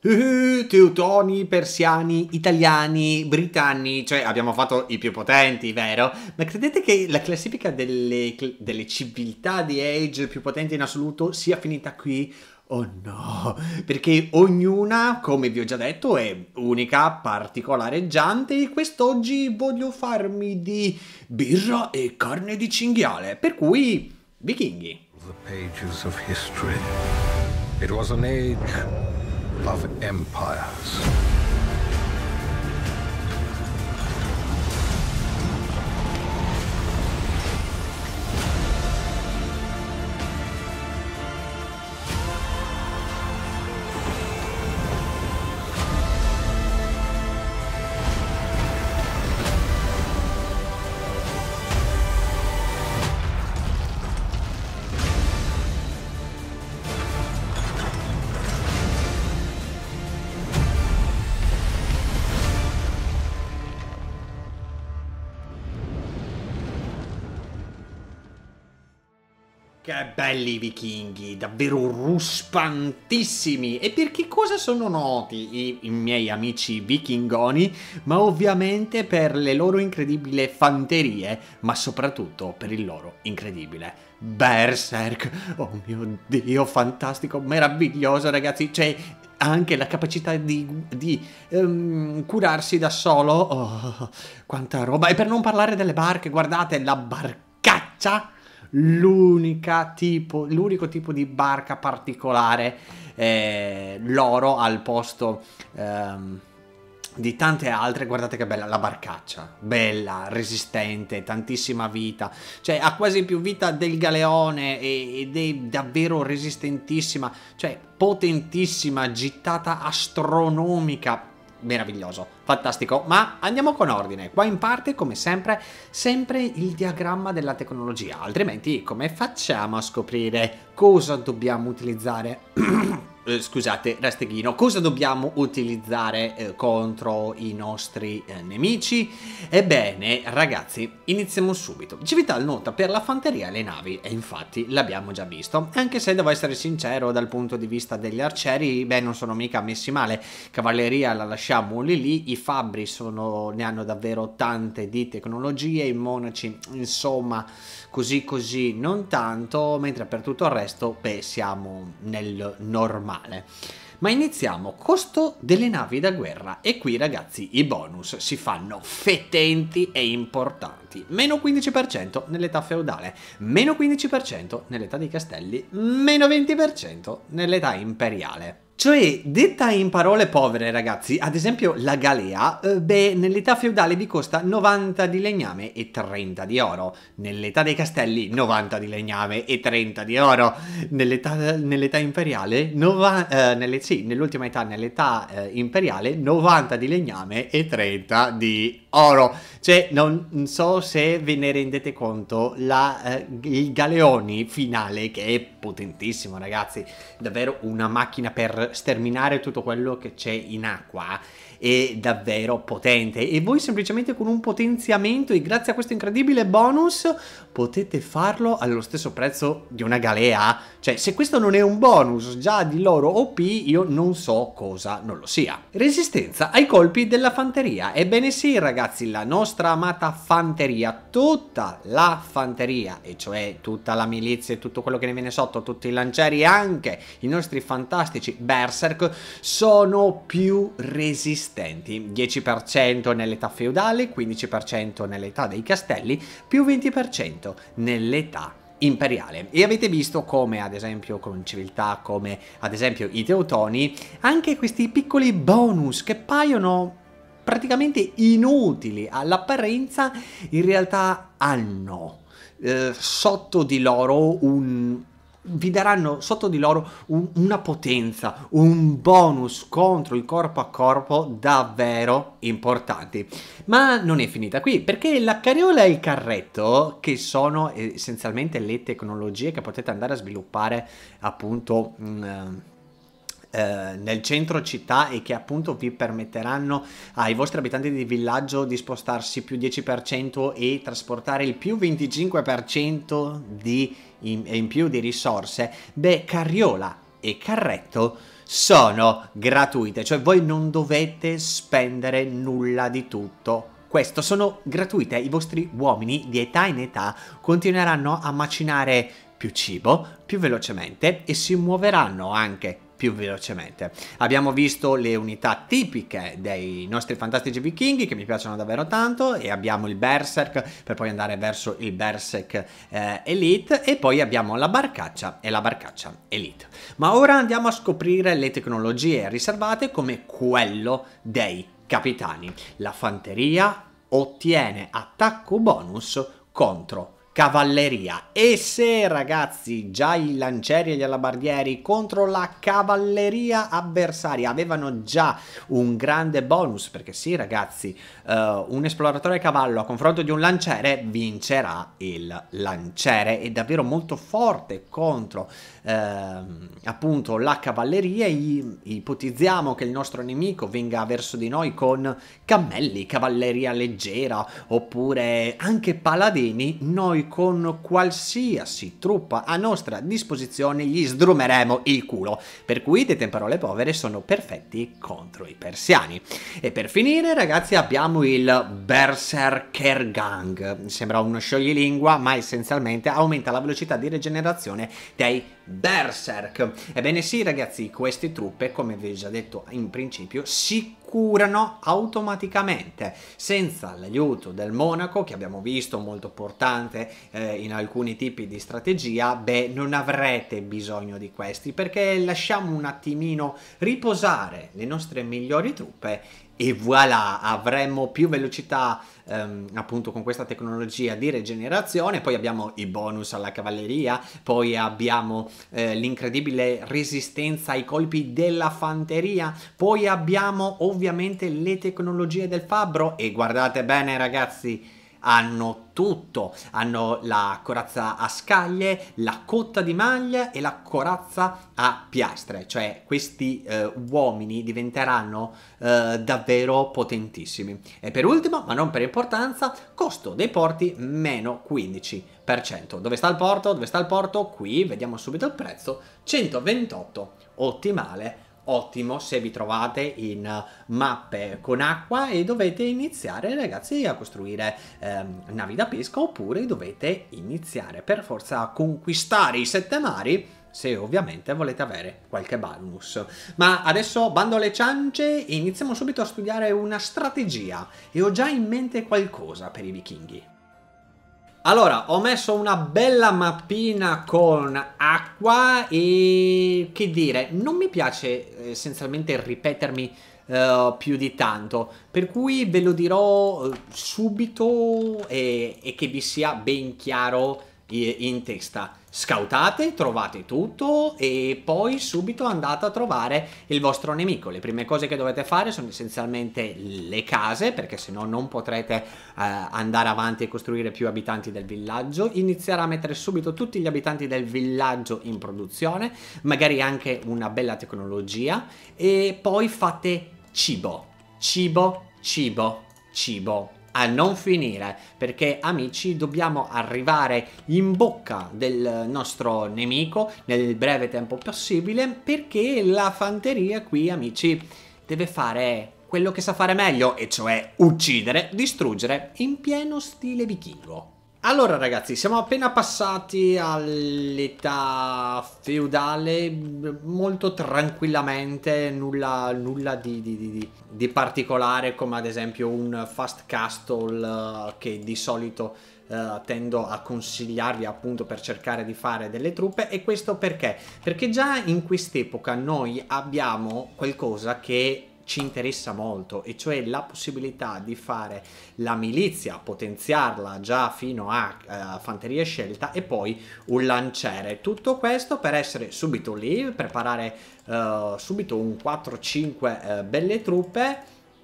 Uh, teutoni, persiani, italiani, britanni, cioè abbiamo fatto i più potenti, vero? Ma credete che la classifica delle, delle civiltà di age più potenti in assoluto sia finita qui? Oh no, perché ognuna, come vi ho già detto, è unica, particolareggiante e quest'oggi voglio farmi di birra e carne di cinghiale, per cui vichinghi. The pages of history. It was an age of empires. Che belli i vichinghi, davvero ruspantissimi. E per che cosa sono noti i, i, miei amici vichingoni? Ma ovviamente per le loro incredibili fanterie, ma soprattutto per il loro incredibile berserk. Oh mio Dio, fantastico, meraviglioso ragazzi. Cioè, anche la capacità di, di um, curarsi da solo. Oh, quanta roba. E per non parlare delle barche, guardate, la barcaccia l'unica tipo, l'unico tipo di barca particolare, eh, l'oro al posto... Ehm, di tante altre, guardate che bella la barcaccia, bella, resistente, tantissima vita, cioè ha quasi più vita del galeone ed è davvero resistentissima, cioè potentissima, gittata astronomica, meraviglioso, fantastico. Ma andiamo con ordine. Qua in parte, come sempre, sempre il diagramma della tecnologia, altrimenti come facciamo a scoprire cosa dobbiamo utilizzare? Eh, scusate, rasteghino, cosa dobbiamo utilizzare eh, contro i nostri eh, nemici? Ebbene, ragazzi, iniziamo subito. Civital nota per la fanteria e le navi, e infatti l'abbiamo già visto. Anche se devo essere sincero, dal punto di vista degli arcieri, beh, non sono mica messi male. Cavalleria la lasciamo lì lì, i fabbri sono, ne hanno davvero tante di tecnologie, i monaci, insomma, così così non tanto, mentre per tutto il resto, beh, siamo nel normale male. Ma iniziamo, costo delle navi da guerra e qui ragazzi i bonus si fanno fetenti e importanti, meno 15% nell'età feudale, meno 15% nell'età dei castelli, meno 20% nell'età imperiale. Cioè, detta in parole povere, ragazzi, ad esempio la galea, eh, beh, nell'età feudale vi costa 90 di legname e 30 di oro, nell'età dei castelli 90 di legname e 30 di oro, nell'età, nell imperiale, eh, nelle, sì, nell'ultima età, nell'età eh, imperiale, 90 di legname e 30 di oro. Cioè, non so se ve ne rendete conto, la, eh, il galeoni finale, che è potentissimo, ragazzi, davvero una macchina per sterminare tutto quello che c'è in acqua è davvero potente e voi semplicemente con un potenziamento e grazie a questo incredibile bonus potete farlo allo stesso prezzo di una galea. Cioè se questo non è un bonus già di loro OP io non so cosa non lo sia. Resistenza ai colpi della fanteria. Ebbene sì ragazzi la nostra amata fanteria, tutta la fanteria e cioè tutta la milizia e tutto quello che ne viene sotto, tutti i lancieri anche, i nostri fantastici berserk sono più resistenti esistenti, 10% nell'età feudale, 15% nell'età dei castelli, più 20% nell'età imperiale e avete visto come ad esempio con civiltà come ad esempio i teutoni anche questi piccoli bonus che paiono praticamente inutili all'apparenza in realtà hanno eh, sotto di loro un vi daranno sotto di loro un, una potenza, un bonus contro il corpo a corpo davvero importante. Ma non è finita qui, perché la carriola e il carretto, che sono essenzialmente le tecnologie che potete andare a sviluppare appunto... Mh, mm, eh, nel centro città e che appunto vi permetteranno ai vostri abitanti di villaggio di spostarsi più 10% e trasportare il più 25% di, in, in più di risorse, beh, carriola e carretto sono gratuite, cioè voi non dovete spendere nulla di tutto questo sono gratuite, i vostri uomini di età in età continueranno a macinare più cibo più velocemente e si muoveranno anche più velocemente. Abbiamo visto le unità tipiche dei nostri fantastici vichinghi che mi piacciono davvero tanto e abbiamo il berserk per poi andare verso il berserk eh, elite e poi abbiamo la barcaccia e la barcaccia elite. Ma ora andiamo a scoprire le tecnologie riservate come quello dei capitani. La fanteria ottiene attacco bonus contro cavalleria. E se ragazzi già i lancieri e gli alabardieri contro la cavalleria avversaria avevano già un grande bonus, perché sì ragazzi, uh, un esploratore cavallo a confronto di un lanciere vincerà il lanciere, è davvero molto forte contro uh, appunto la cavalleria, I ipotizziamo che il nostro nemico venga verso di noi con cammelli, cavalleria leggera oppure anche paladini, noi con qualsiasi truppa a nostra disposizione gli sdrumeremo il culo, per cui dette in parole povere sono perfetti contro i persiani. E per finire ragazzi abbiamo il Berserker Gang, sembra uno scioglilingua ma essenzialmente aumenta la velocità di regenerazione dei Berserk. Ebbene sì ragazzi, queste truppe, come vi ho già detto in principio, si curano automaticamente senza l'aiuto del monaco che abbiamo visto molto importante eh, in alcuni tipi di strategia beh non avrete bisogno di questi perché lasciamo un attimino riposare le nostre migliori truppe e voilà, avremo più velocità ehm, appunto con questa tecnologia di regenerazione, poi abbiamo i bonus alla cavalleria, poi abbiamo eh, l'incredibile resistenza ai colpi della fanteria, poi abbiamo ovviamente le tecnologie del fabbro e guardate bene ragazzi, hanno tutto, hanno la corazza a scaglie, la cotta di maglia e la corazza a piastre, cioè questi eh, uomini diventeranno eh, davvero potentissimi. E per ultimo, ma non per importanza, costo dei porti meno 15%. Dove sta il porto? Dove sta il porto? Qui, vediamo subito il prezzo, 128, ottimale ottimo se vi trovate in eh, mappe con acqua e dovete iniziare ragazzi a costruire ehm, navi da pesca oppure dovete iniziare per forza a conquistare i sette mari se ovviamente volete avere qualche bonus. Ma adesso bando alle ciance e iniziamo subito a studiare una strategia e ho già in mente qualcosa per i vichinghi. Allora, ho messo una bella mappina con acqua e che dire, non mi piace eh, essenzialmente ripetermi uh, più di tanto, per cui ve lo dirò eh, subito e, e che vi sia ben chiaro in testa. Scoutate, trovate tutto e poi subito andate a trovare il vostro nemico. Le prime cose che dovete fare sono essenzialmente le case, perché se no non potrete eh, andare avanti e costruire più abitanti del villaggio. Iniziare a mettere subito tutti gli abitanti del villaggio in produzione, magari anche una bella tecnologia. E poi fate cibo, cibo, cibo, cibo, a non finire, perché amici dobbiamo arrivare in bocca del nostro nemico nel breve tempo possibile, perché la fanteria qui amici deve fare quello che sa fare meglio, e cioè uccidere, distruggere in pieno stile vichingo. Allora ragazzi, siamo appena passati all'età feudale molto tranquillamente, nulla, nulla di, di, di, di, particolare come ad esempio un fast castle eh, che di solito Uh, tendo a consigliarvi appunto per cercare di fare delle truppe e questo perché? Perché già in quest'epoca noi abbiamo qualcosa che ci interessa molto, e cioè la possibilità di fare la milizia, potenziarla già fino a uh, fanteria scelta e poi un lanciere. Tutto questo per essere subito lì, preparare uh, subito un 4-5 uh, eh, belle truppe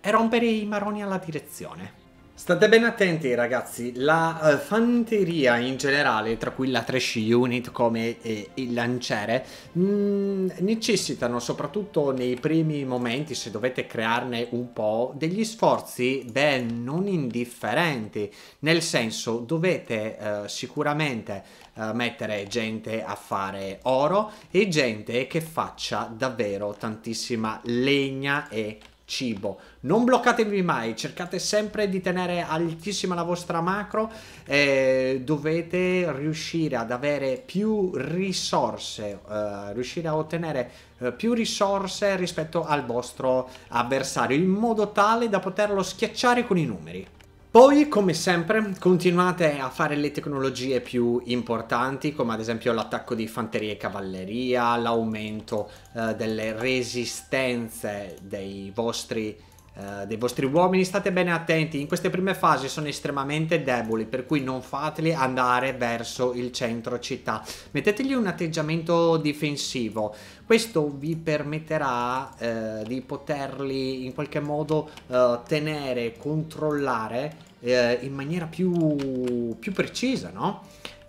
e rompere i maroni alla direzione. State ben attenti ragazzi, la uh, fanteria in generale, tra cui la trash unit come eh, il lanciere, mh, mm, necessitano soprattutto nei primi momenti, se dovete crearne un po', degli sforzi ben non indifferenti, nel senso dovete uh, sicuramente uh, mettere gente a fare oro e gente che faccia davvero tantissima legna e cibo. Non bloccatevi mai, cercate sempre di tenere altissima la vostra macro, eh, dovete riuscire ad avere più risorse, eh, riuscire a ottenere eh, più risorse rispetto al vostro avversario, in modo tale da poterlo schiacciare con i numeri. Poi, come sempre, continuate a fare le tecnologie più importanti, come ad esempio l'attacco di fanteria e cavalleria, l'aumento eh, delle resistenze dei vostri eh, dei vostri uomini state bene attenti in queste prime fasi sono estremamente deboli per cui non fateli andare verso il centro città mettetegli un atteggiamento difensivo questo vi permetterà eh, di poterli in qualche modo eh, tenere controllare eh, in maniera più, più precisa no?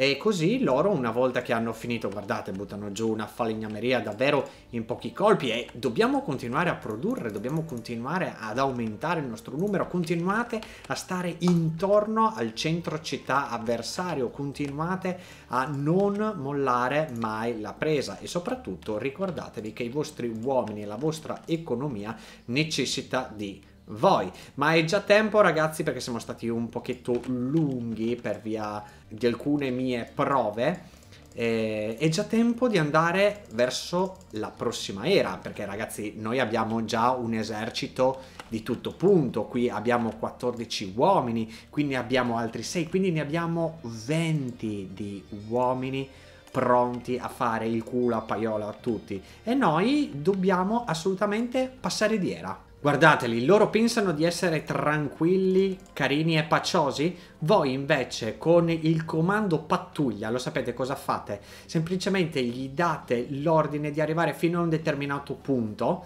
E così loro, una volta che hanno finito, guardate, buttano giù una falegnameria davvero in pochi colpi e dobbiamo continuare a produrre, dobbiamo continuare ad aumentare il nostro numero, continuate a stare intorno al centro città avversario, continuate a non mollare mai la presa e soprattutto ricordatevi che i vostri uomini e la vostra economia necessita di voi. Ma è già tempo, ragazzi, perché siamo stati un pochetto lunghi per via di alcune mie prove. Eh, è già tempo di andare verso la prossima era, perché ragazzi noi abbiamo già un esercito di tutto punto, qui abbiamo 14 uomini, qui ne abbiamo altri 6, quindi ne abbiamo 20 di uomini pronti a fare il culo a paiola a tutti e noi dobbiamo assolutamente passare di era. Guardateli, loro pensano di essere tranquilli, carini e pacciosi, voi invece con il comando pattuglia, lo sapete cosa fate? Semplicemente gli date l'ordine di arrivare fino a un determinato punto,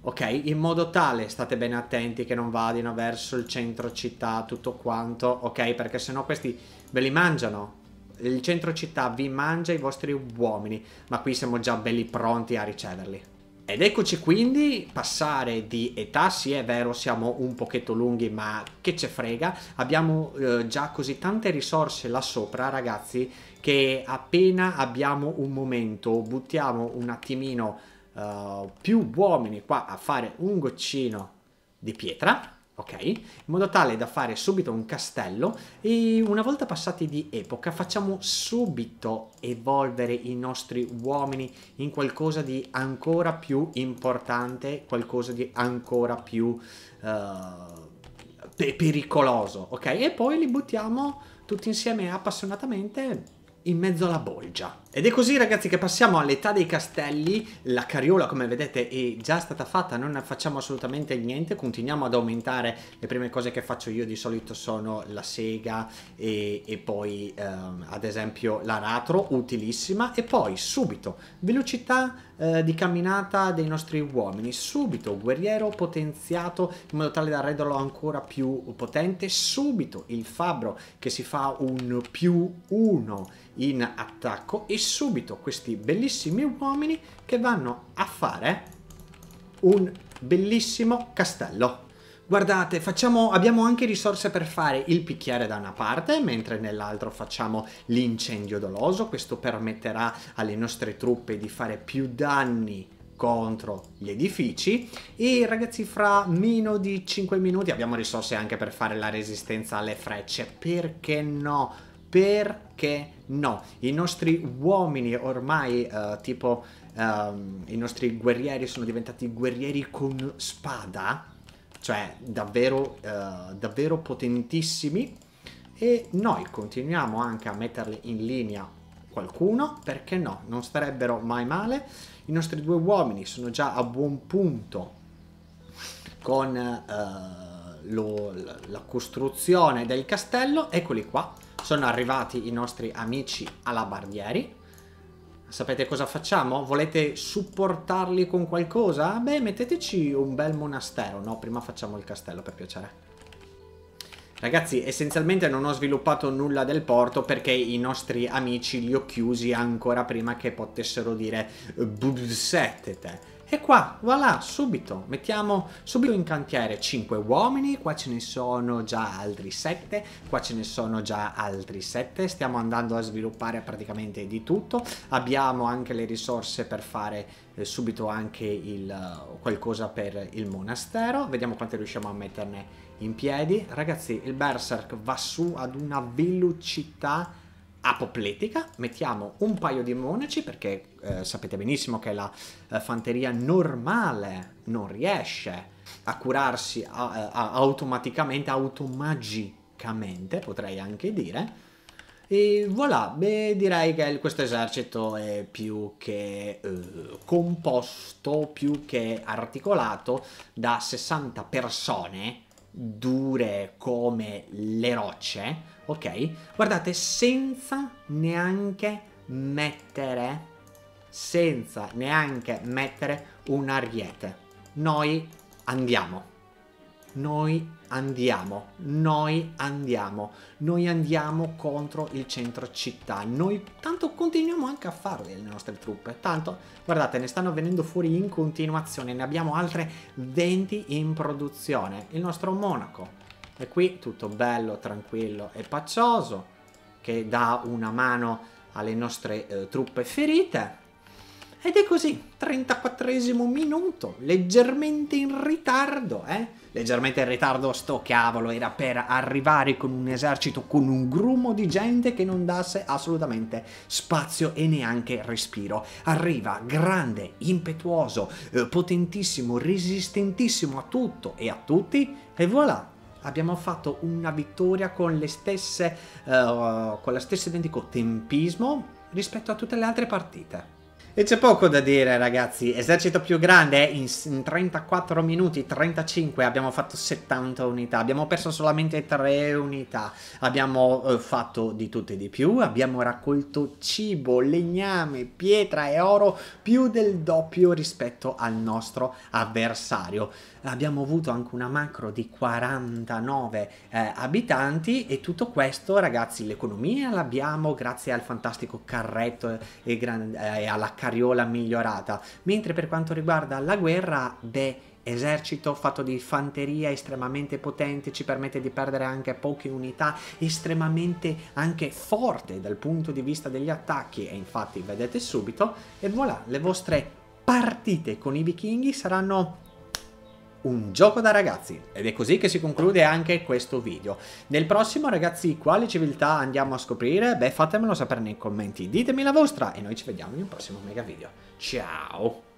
ok? In modo tale state bene attenti che non vadino verso il centro città, tutto quanto, ok? Perché sennò questi ve li mangiano. Il centro città vi mangia i vostri uomini, ma qui siamo già belli pronti a riceverli. Ed eccoci quindi, passare di età, sì è vero siamo un pochetto lunghi ma che ce frega, abbiamo eh, già così tante risorse là sopra ragazzi che appena abbiamo un momento buttiamo un attimino eh, più uomini qua a fare un goccino di pietra ok? In modo tale da fare subito un castello e una volta passati di epoca facciamo subito evolvere i nostri uomini in qualcosa di ancora più importante, qualcosa di ancora più uh, pe pericoloso, ok? E poi li buttiamo tutti insieme appassionatamente in mezzo alla bolgia. Ed è così ragazzi che passiamo all'età dei castelli, la carriola come vedete è già stata fatta, non facciamo assolutamente niente, continuiamo ad aumentare, le prime cose che faccio io di solito sono la sega e, e poi ehm, ad esempio l'aratro, utilissima, e poi subito velocità eh, di camminata dei nostri uomini, subito guerriero potenziato in modo tale da renderlo ancora più potente, subito il fabbro che si fa un più uno in attacco e subito questi bellissimi uomini che vanno a fare un bellissimo castello. Guardate, facciamo, abbiamo anche risorse per fare il picchiere da una parte, mentre nell'altra facciamo l'incendio doloso. Questo permetterà alle nostre truppe di fare più danni contro gli edifici e ragazzi fra meno di 5 minuti abbiamo risorse anche per fare la resistenza alle frecce perché no perché no? I nostri uomini ormai, uh, tipo um, i nostri guerrieri, sono diventati guerrieri con spada, cioè davvero, uh, davvero potentissimi. E noi continuiamo anche a metterli in linea qualcuno, perché no? Non starebbero mai male. I nostri due uomini sono già a buon punto con uh, lo, la costruzione del castello. Eccoli qua, sono arrivati i nostri amici alabardieri. Sapete cosa facciamo? Volete supportarli con qualcosa? Beh, metteteci un bel monastero. No, prima facciamo il castello, per piacere. Ragazzi, essenzialmente non ho sviluppato nulla del porto perché i nostri amici li ho chiusi ancora prima che potessero dire eh, «Bubsetete». E qua, voilà, subito, mettiamo subito in cantiere 5 uomini, qua ce ne sono già altri 7, qua ce ne sono già altri 7, stiamo andando a sviluppare praticamente di tutto, abbiamo anche le risorse per fare eh, subito anche il, eh, qualcosa per il monastero, vediamo quante riusciamo a metterne in piedi. Ragazzi, il Berserk va su ad una velocità apopletica, mettiamo un paio di monaci perché eh, sapete benissimo che la eh, fanteria normale non riesce a curarsi a, eh, a, automaticamente, automagicamente potrei anche dire. E voilà, beh, direi che questo esercito è più che eh, composto, più che articolato da 60 persone dure come le rocce, ok? Guardate, senza neanche mettere, senza neanche mettere un ariete. Noi andiamo noi andiamo, noi andiamo, noi andiamo contro il centro città, noi tanto continuiamo anche a farle le nostre truppe, tanto guardate ne stanno venendo fuori in continuazione, ne abbiamo altre 20 in produzione, il nostro Monaco è qui tutto bello, tranquillo e paccioso, che dà una mano alle nostre eh, truppe ferite, ed è così, 34 esimo minuto, leggermente in ritardo, eh? leggermente in ritardo sto cavolo era per arrivare con un esercito con un grumo di gente che non dasse assolutamente spazio e neanche respiro arriva grande impetuoso eh, potentissimo resistentissimo a tutto e a tutti e voilà abbiamo fatto una vittoria con le stesse eh, con lo stesso identico tempismo rispetto a tutte le altre partite e c'è poco da dire ragazzi, esercito più grande in, 34 minuti, 35 abbiamo fatto 70 unità, abbiamo perso solamente 3 unità, abbiamo eh, fatto di tutto e di più, abbiamo raccolto cibo, legname, pietra e oro più del doppio rispetto al nostro avversario. Abbiamo avuto anche una macro di 49 eh, abitanti e tutto questo ragazzi l'economia l'abbiamo grazie al fantastico carretto eh, e, e, eh, e alla carretto carriola migliorata, mentre per quanto riguarda la guerra, beh, esercito fatto di fanteria estremamente potente, ci permette di perdere anche poche unità, estremamente anche forte dal punto di vista degli attacchi, e infatti vedete subito, e voilà, le vostre partite con i vichinghi saranno un gioco da ragazzi ed è così che si conclude anche questo video nel prossimo ragazzi quale civiltà andiamo a scoprire beh fatemelo sapere nei commenti ditemi la vostra e noi ci vediamo in un prossimo mega video ciao